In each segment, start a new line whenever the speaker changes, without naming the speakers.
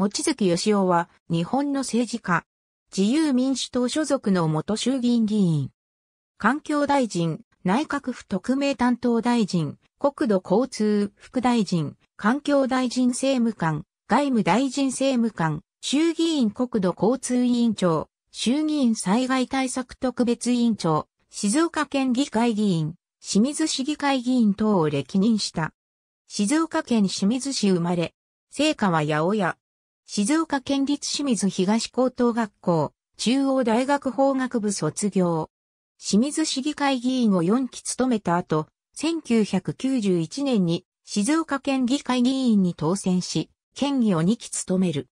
望月義雄は、日本の政治家。自由民主党所属の元衆議院議員。環境大臣、内閣府特命担当大臣、国土交通副大臣、環境大臣政務官、外務大臣政務官、衆議院国土交通委員長、衆議院災害対策特別委員長、静岡県議会議員、清水市議会議員等を歴任した。静岡県清水市生まれ、成果は八百屋、静岡県立清水東高等学校、中央大学法学部卒業。清水市議会議員を4期務めた後、1991年に静岡県議会議員に当選し、県議を2期務める。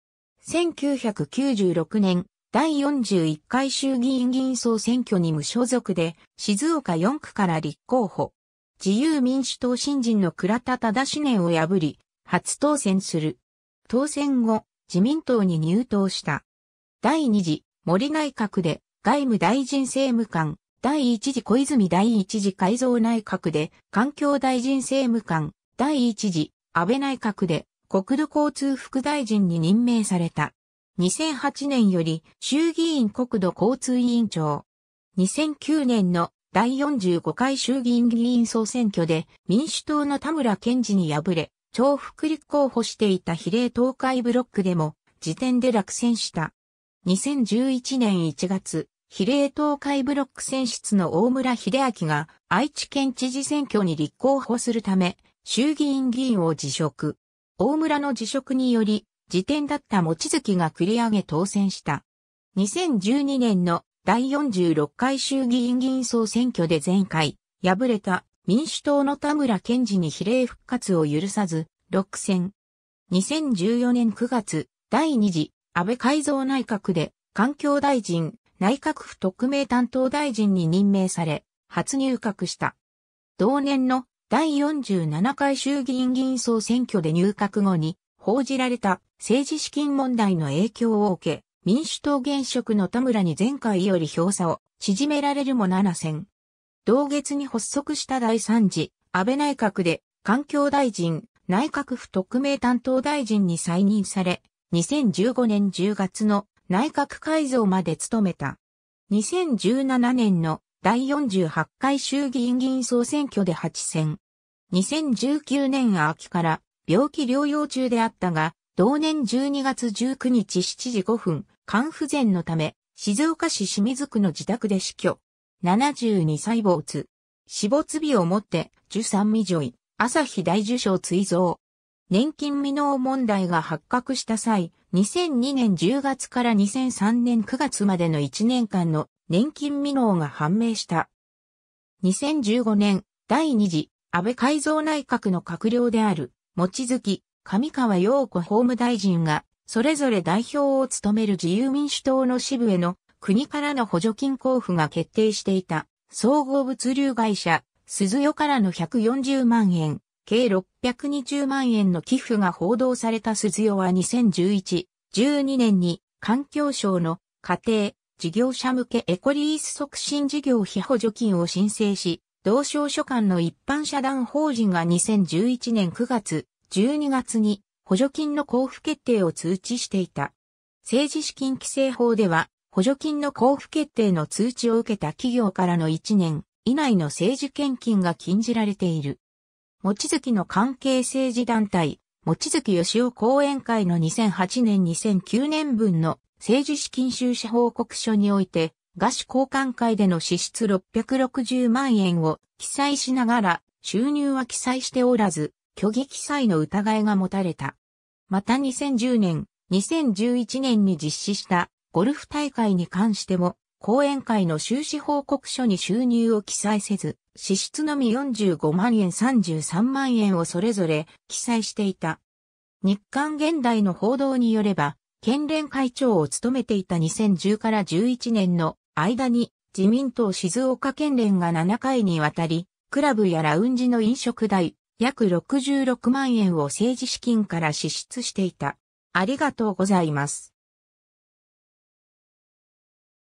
1996年、第41回衆議院議員総選挙に無所属で、静岡4区から立候補。自由民主党新人の倉田忠志年を破り、初当選する。当選後、自民党に入党した。第2次森内閣で外務大臣政務官、第1次小泉第1次改造内閣で環境大臣政務官、第1次安倍内閣で国土交通副大臣に任命された。2008年より衆議院国土交通委員長。2009年の第45回衆議院議員総選挙で民主党の田村健治に敗れ、重複立候補していた比例東海ブロックでも、時点で落選した。2011年1月、比例東海ブロック選出の大村秀明が愛知県知事選挙に立候補するため、衆議院議員を辞職。大村の辞職により、辞典だった持月が繰り上げ当選した。2012年の第46回衆議院議員総選挙で前回、敗れた民主党の田村健治に比例復活を許さず、6選。2014年9月、第2次、安倍改造内閣で、環境大臣、内閣府特命担当大臣に任命され、初入閣した。同年の第47回衆議院議員総選挙で入閣後に報じられた政治資金問題の影響を受け、民主党現職の田村に前回より票差を縮められるも7選。同月に発足した第3次、安倍内閣で、環境大臣、内閣府特命担当大臣に再任され、2015年10月の内閣改造まで務めた。2017年の第48回衆議院議員総選挙で8選。2019年秋から病気療養中であったが、同年12月19日7時5分、肝不全のため、静岡市清水区の自宅で死去。72歳没。死没日をもって、十三未遂、朝日大受賞追贈。年金未納問題が発覚した際、2002年10月から2003年9月までの1年間の年金未納が判明した。2015年、第2次、安倍改造内閣の閣僚である、持月、上川陽子法務大臣が、それぞれ代表を務める自由民主党の支部への国からの補助金交付が決定していた、総合物流会社、鈴代からの140万円、計620万円の寄付が報道された鈴代は2011、12年に環境省の家庭、事業者向けエコリース促進事業費補助金を申請し、同省所管の一般社団法人が2011年9月、12月に補助金の交付決定を通知していた。政治資金規正法では、補助金の交付決定の通知を受けた企業からの1年以内の政治献金が禁じられている。もちづきの関係政治団体、もちづきよしお講演会の2008年2009年分の政治資金収支報告書において、合資交換会での支出660万円を記載しながら、収入は記載しておらず、虚偽記載の疑いが持たれた。また2010年、2011年に実施したゴルフ大会に関しても、講演会の収支報告書に収入を記載せず、支出のみ45万円33万円をそれぞれ記載していた。日刊現代の報道によれば、県連会長を務めていた2010から11年の間に自民党静岡県連が7回にわたり、クラブやラウンジの飲食代、約66万円を政治資金から支出していた。ありがとうございます。